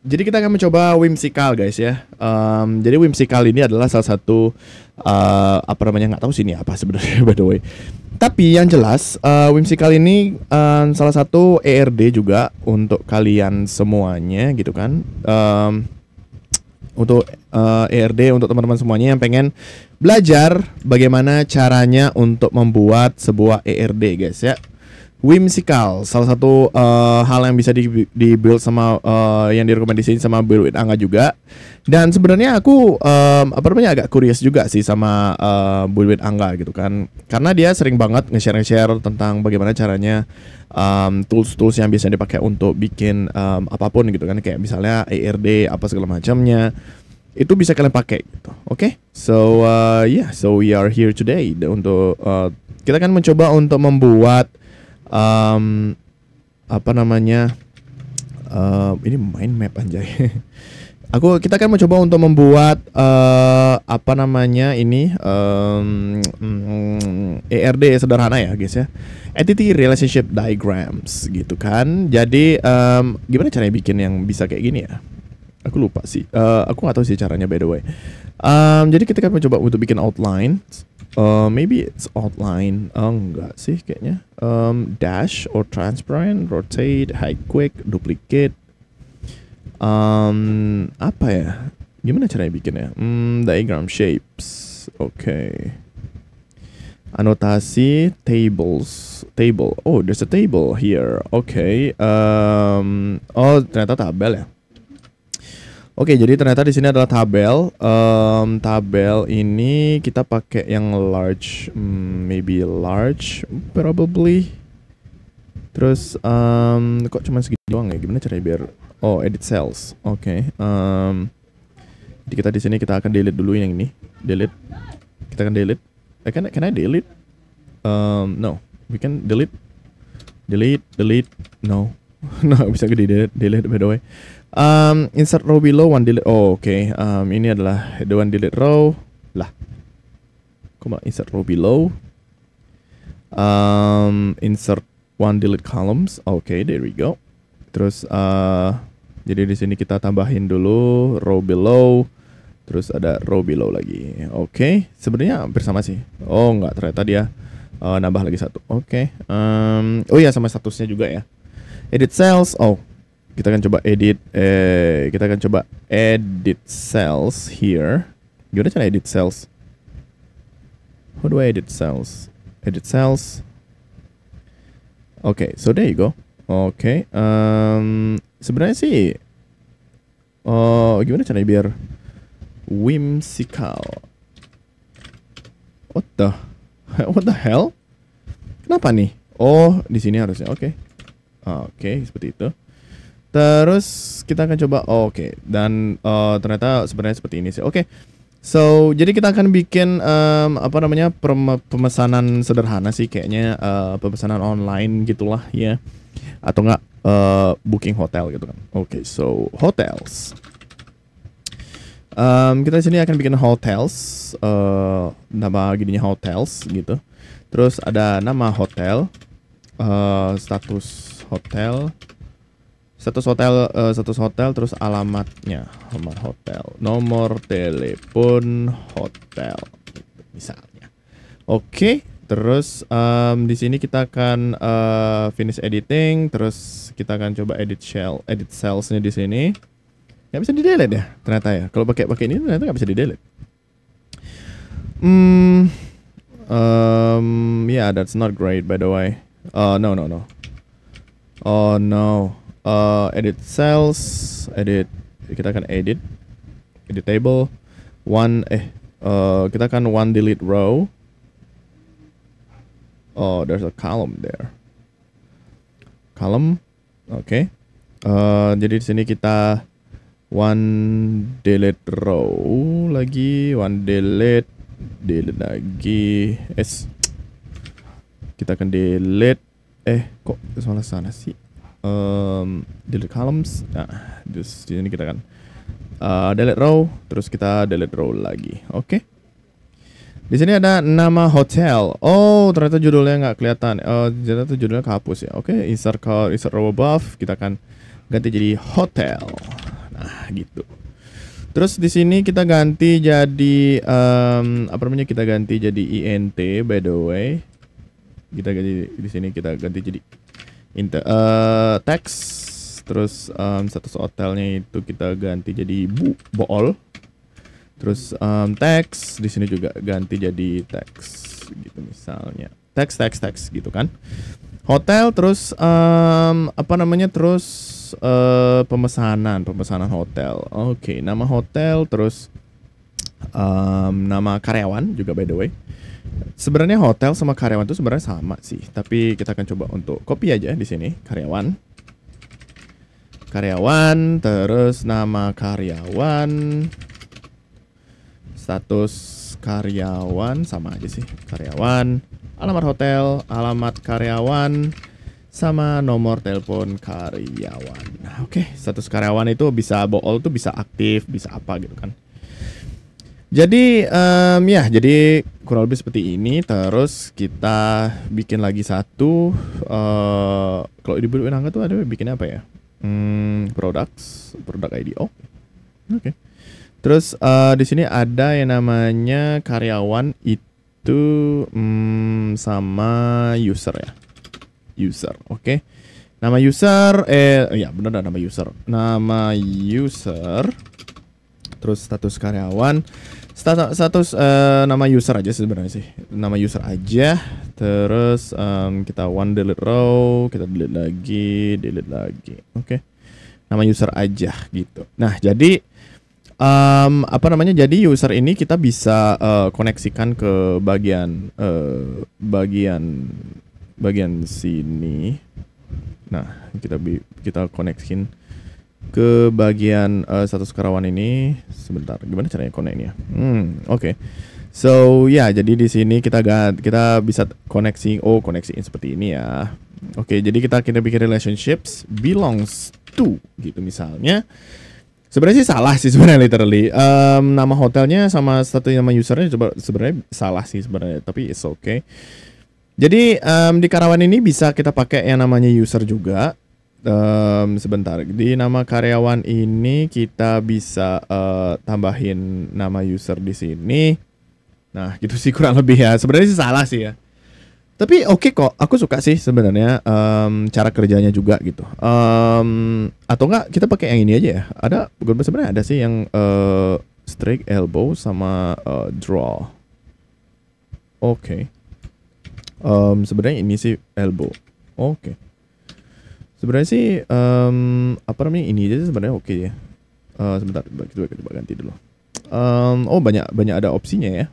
jadi kita akan mencoba whimsical guys ya. Um, jadi whimsical ini adalah salah satu uh, apa namanya nggak tahu sini apa sebenarnya by the way. Tapi yang jelas uh, whimsical ini uh, salah satu ERD juga untuk kalian semuanya gitu kan. Um, untuk uh, eh, ERD untuk teman-teman semuanya yang pengen belajar bagaimana caranya untuk membuat sebuah ERD guys ya whimsical salah satu uh, hal yang bisa di, di build sama uh, yang direkomendasiin sama build Angga juga dan sebenarnya aku um, apa namanya agak curious juga sih sama uh, eh, build Angga gitu kan karena dia sering banget nge-share nge-share tentang bagaimana caranya um, tools-tools yang bisa dipakai untuk bikin um, apapun gitu kan kayak misalnya ARD apa segala macamnya itu bisa kalian pakai gitu. Oke. Okay? So uh, yeah, so we are here today untuk uh, kita akan mencoba untuk membuat um, apa namanya uh, ini mind map anjay aku kita kan mencoba untuk membuat uh, apa namanya ini um, um, mm, ERD sederhana ya guys ya entity relationship diagrams gitu kan jadi um, gimana caranya bikin yang bisa kayak gini ya aku lupa sih uh, aku nggak tahu sih caranya by the way um, jadi kita kan mencoba untuk bikin outline Uh, maybe it's outline. Oh, eh, enggak sih kayaknya. Um, dash or transparent, rotate, high quick, duplicate. Um, apa ya? Gimana caranya bikinnya? Hmm, diagram shapes. Oke. Okay. Anotasi tables table. Oh, there's a table here. Oke. Okay. Um, oh ternyata tabel ya. Oke, jadi ternyata di sini adalah tabel. Um, tabel ini kita pakai yang large, mm, maybe large, probably. Terus um, kok cuma segitu doang ya? Gimana caranya biar? Oh, edit cells. Oke. Okay. Um, jadi kita di sini kita akan delete dulu yang ini. Delete. Kita akan delete. Eh, can, can I delete? Um, no, we can delete. Delete, delete. No, no, bisa gede delete, delete by the way. Um, insert row below one delete. Oh, oke. Okay. Um, ini adalah the one delete row. Lah. koma insert row below? Um, insert one delete columns. Oke, okay, there we go. Terus uh, jadi di sini kita tambahin dulu row below. Terus ada row below lagi. Oke, okay. sebenarnya hampir sama sih. Oh, nggak ternyata dia uh, nambah lagi satu. Oke. Okay. Um, oh ya sama statusnya juga ya. Edit cells. Oh, kita akan coba edit eh kita akan coba edit cells here gimana cara edit cells how do I edit cells edit cells oke okay, so there you go oke okay, um, sebenarnya sih oh uh, gimana caranya biar whimsical what the what the hell kenapa nih oh di sini harusnya oke okay. oke okay, seperti itu Terus kita akan coba oh, oke okay. dan uh, ternyata sebenarnya seperti ini sih. Oke. Okay. So, jadi kita akan bikin um, apa namanya pemesanan sederhana sih kayaknya uh, pemesanan online gitulah ya. Atau enggak uh, booking hotel gitu kan. Oke, okay, so hotels. Um, kita sini akan bikin hotels uh, nama gininya hotels gitu. Terus ada nama hotel, uh, status hotel, status hotel uh, status hotel terus alamatnya nomor hotel nomor telepon hotel misalnya oke okay, terus um, di sini kita akan uh, finish editing terus kita akan coba edit shell edit cellsnya di sini nggak bisa di delete ya ternyata ya kalau pakai pakai ini ternyata nggak bisa di delete hmm um, yeah that's not great by the way uh, no no no oh no uh, edit cells, edit kita akan edit, edit table, one eh uh, kita akan one delete row. Oh, there's a column there. Column, oke. Okay. Uh, jadi di sini kita one delete row lagi, one delete, delete lagi. Es, kita akan delete. Eh, kok salah sana sih? um, delete columns nah terus di sini kita kan uh, delete row terus kita delete row lagi oke okay. di sini ada nama hotel oh ternyata judulnya nggak kelihatan uh, ternyata judulnya kehapus ya oke okay. insert call insert row above kita akan ganti jadi hotel nah gitu Terus di sini kita ganti jadi um, apa namanya kita ganti jadi int by the way. Kita ganti di sini kita ganti jadi Inte uh, eh, teks terus um, status hotelnya itu kita ganti jadi bu bool terus um, teks di sini juga ganti jadi teks, gitu misalnya teks teks teks gitu kan hotel terus um, apa namanya terus uh, pemesanan pemesanan hotel oke okay, nama hotel terus um, nama karyawan juga by the way Sebenarnya hotel sama karyawan itu sebenarnya sama sih, tapi kita akan coba untuk copy aja di sini karyawan. Karyawan, terus nama karyawan, status karyawan sama aja sih, karyawan, alamat hotel, alamat karyawan, sama nomor telepon karyawan. Oke, okay, status karyawan itu bisa bool tuh bisa aktif, bisa apa gitu kan. Jadi um, ya, jadi kurang lebih seperti ini. Terus kita bikin lagi satu. Uh, kalau di Bulu angka tuh ada bikin apa ya? Hmm, products, product ID. Oh, oke. Okay. Terus uh, di sini ada yang namanya karyawan itu um, sama user ya, user. Oke, okay. nama user eh ya benar nama user, nama user terus status karyawan, status, status uh, eh, nama user aja sebenarnya sih, nama user aja. Terus um, kita one delete row, kita delete lagi, delete lagi, oke. Okay. Nama user aja gitu. Nah jadi um, apa namanya jadi user ini kita bisa uh, koneksikan ke bagian uh, bagian bagian sini nah kita bi kita koneksin ke bagian uh, status karawan ini sebentar. Gimana caranya connect ini ya? Hmm, oke. Okay. So ya, yeah, jadi di sini kita gak, kita bisa koneksi oh ini seperti ini ya. Oke, okay, jadi kita kita bikin relationships belongs to gitu misalnya. Sebenarnya sih salah sih sebenarnya literally. Um, nama hotelnya sama satu nama usernya coba sebenarnya salah sih sebenarnya, tapi it's okay. Jadi um, di Karawan ini bisa kita pakai yang namanya user juga um, sebentar. Di nama karyawan ini kita bisa uh, tambahin nama user di sini. Nah, gitu sih kurang lebih ya. Sebenarnya sih salah sih ya. Tapi oke okay kok, aku suka sih sebenarnya um, cara kerjanya juga gitu. Um, atau enggak kita pakai yang ini aja ya. Ada gue sebenarnya ada sih yang uh, eh, strike elbow sama uh, draw. Oke. Okay. Um, sebenarnya ini sih elbow. Oke. Okay Sebenarnya sih um, apa namanya ini aja sebenarnya oke ya. Uh, sebentar kita coba ganti dulu. Um, oh banyak banyak ada opsinya ya.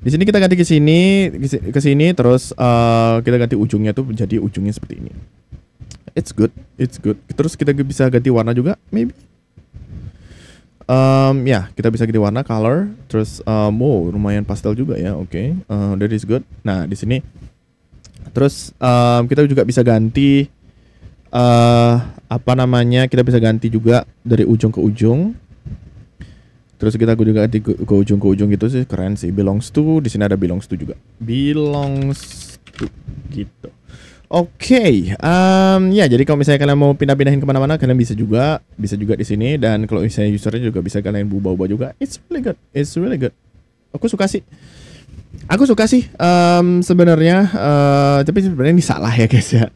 Di sini kita ganti ke sini ke sini terus uh, kita ganti ujungnya tuh menjadi ujungnya seperti ini. It's good, it's good. Terus kita bisa ganti warna juga, maybe. Um, ya, yeah, kita bisa ganti warna, color, terus um, wow, lumayan pastel juga ya, oke. Okay. Uh, eh, that is good. Nah, di sini terus um, kita juga bisa ganti uh, apa namanya kita bisa ganti juga dari ujung ke ujung terus kita juga ganti ke, ke ujung ke ujung gitu sih keren sih belongs to di sini ada belongs to juga belongs to gitu oke okay, um, ya jadi kalau misalnya kalian mau pindah-pindahin kemana-mana kalian bisa juga bisa juga di sini dan kalau misalnya usernya juga bisa kalian ubah-ubah juga it's really good it's really good aku suka sih aku suka sih um, sebenarnya uh, tapi sebenarnya ini salah ya guys ya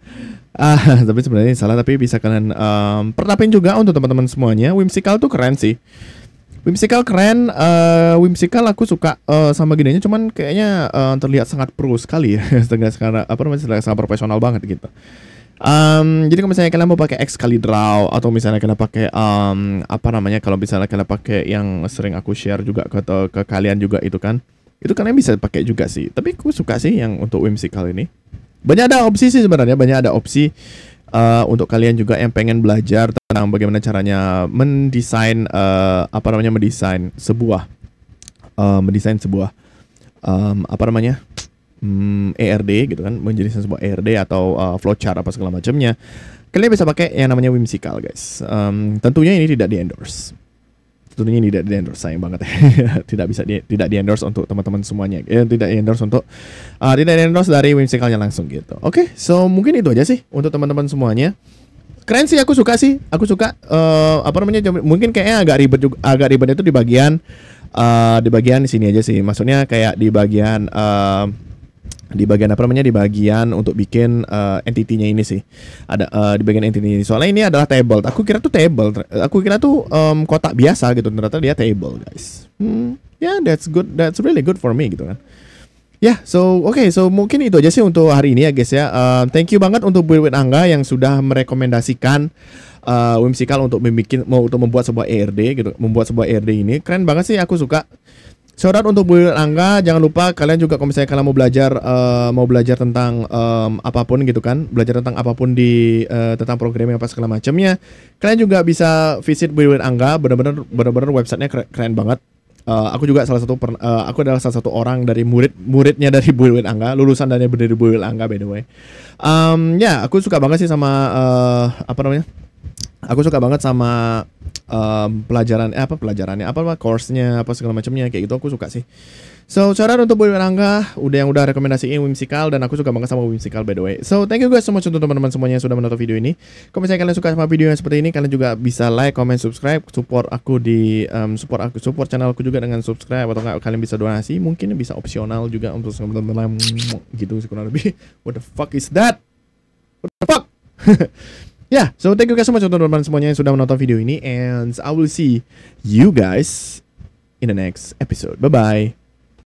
Ah, tapi sebenarnya salah tapi bisa kalian um, pertapin juga untuk teman-teman semuanya. Whimsical tuh keren sih. Whimsical keren, uh, Whimsical aku suka uh, sama gedenya cuman kayaknya uh, terlihat sangat pro sekali ya. Setengah sekarang apa namanya sangat profesional banget gitu. Um, jadi kalau misalnya kalian mau pakai x Excalidraw atau misalnya kalian pakai um, apa namanya kalau misalnya kalian pakai yang sering aku share juga ke ke kalian juga itu kan. Itu kalian bisa pakai juga sih. Tapi aku suka sih yang untuk Whimsical ini. Banyak ada opsi sih sebenarnya, banyak ada opsi uh, untuk kalian juga yang pengen belajar tentang bagaimana caranya mendesain uh, apa namanya mendesain sebuah uh, mendesain sebuah um, apa namanya um, hmm, ERD gitu kan menjadi sebuah ERD atau uh, flowchart apa segala macamnya kalian bisa pakai yang namanya whimsical guys um, tentunya ini tidak di endorse tentunya tidak di endorse sayang banget tidak bisa di, tidak di endorse untuk teman-teman semuanya eh, tidak di endorse untuk uh, tidak di endorse dari whimsicalnya langsung gitu oke okay, so mungkin itu aja sih untuk teman-teman semuanya keren sih aku suka sih aku suka uh, apa namanya mungkin kayaknya agak ribet juga agak ribet itu di bagian uh, di bagian sini aja sih maksudnya kayak di bagian uh, di bagian apa namanya di bagian untuk bikin uh, entity-nya ini sih ada uh, di bagian entity ini soalnya ini adalah table aku kira tuh table aku kira tuh um, kotak biasa gitu ternyata dia table guys hmm ya yeah, that's good that's really good for me gitu kan Ya, yeah, so oke, okay, so mungkin itu aja sih untuk hari ini ya guys ya. Uh, thank you banget untuk Buirwin Angga yang sudah merekomendasikan uh, Whimsical untuk membuat mau untuk membuat sebuah ERD gitu, membuat sebuah ERD ini keren banget sih aku suka. Shout untuk Bu Angga, jangan lupa kalian juga kalau misalnya kalian mau belajar uh, mau belajar tentang um, apapun gitu kan, belajar tentang apapun di uh, tentang programming apa segala macamnya, kalian juga bisa visit Bu Angga, benar benar-benar benar websitenya keren banget. Uh, aku juga salah satu per, uh, aku adalah salah satu orang dari murid muridnya dari Build Angga, lulusan dari dari Build Angga by the way. Um, ya, yeah, aku suka banget sih sama uh, apa namanya? Aku suka banget sama um, pelajaran eh, apa pelajarannya apa apa course-nya apa segala macamnya kayak gitu aku suka sih. So cara untuk Boy Rangga udah yang udah rekomendasiin whimsical dan aku suka banget sama whimsical by the way. So thank you guys so much untuk teman-teman semuanya yang sudah menonton video ini. Kalau misalnya kalian suka sama video yang seperti ini kalian juga bisa like, comment, subscribe, support aku di um, support aku support channel aku juga dengan subscribe atau enggak kalian bisa donasi mungkin bisa opsional juga untuk teman-teman gitu kurang lebih. What the fuck is that? What the fuck? yeah, so thank you guys so much untuk teman-teman semuanya yang sudah menonton video ini and I will see you guys in the next episode. Bye bye.